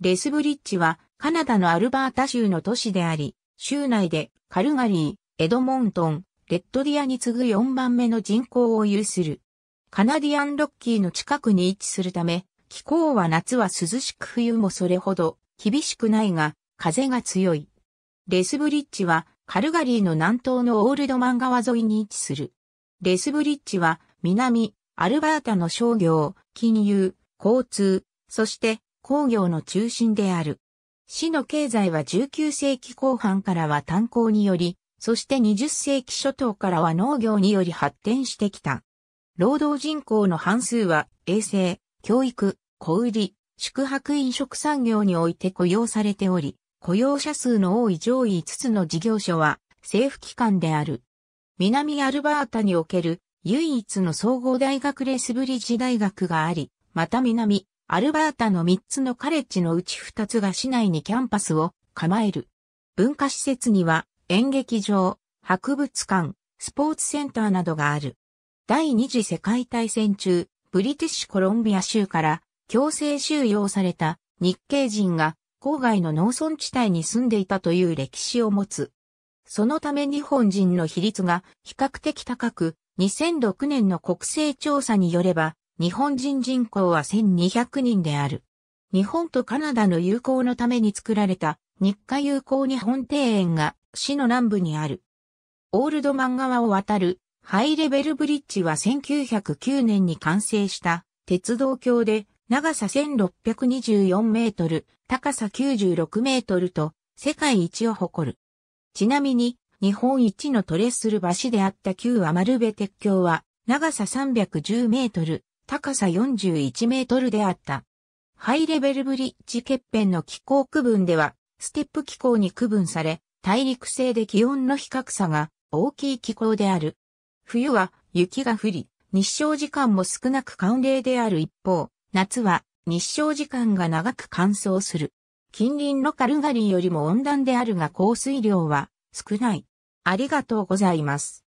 レスブリッジはカナダのアルバータ州の都市であり、州内でカルガリー、エドモントン、レッドディアに次ぐ4番目の人口を有する。カナディアンロッキーの近くに位置するため、気候は夏は涼しく冬もそれほど厳しくないが、風が強い。レスブリッジはカルガリーの南東のオールドマン川沿いに位置する。レスブリッジは南、アルバータの商業、金融、交通、そして工業の中心である。市の経済は19世紀後半からは炭鉱により、そして20世紀初頭からは農業により発展してきた。労働人口の半数は衛生、教育、小売、宿泊飲食産業において雇用されており、雇用者数の多い上位5つの事業所は政府機関である。南アルバータにおける唯一の総合大学レスブリッジ大学があり、また南アルバータの3つのカレッジのうち2つが市内にキャンパスを構える。文化施設には演劇場、博物館、スポーツセンターなどがある。第二次世界大戦中、ブリティッシュコロンビア州から強制収容された日系人が郊外の農村地帯に住んでいたという歴史を持つ。そのため日本人の比率が比較的高く、2006年の国勢調査によれば、日本人人口は1200人である。日本とカナダの友好のために作られた日華友好日本庭園が市の南部にある。オールドマン川を渡るハイレベルブリッジは1909年に完成した鉄道橋で長さ1624メートル、高さ96メートルと世界一を誇る。ちなみに日本一のトレッスル橋であった旧余部鉄橋は長さ310メートル、高さ41メートルであった。ハイレベルブリッジ欠片の気候区分では、ステップ気候に区分され、大陸性で気温の比較差が大きい気候である。冬は雪が降り、日照時間も少なく寒冷である一方、夏は日照時間が長く乾燥する。近隣のカルガリーよりも温暖であるが降水量は少ない。ありがとうございます。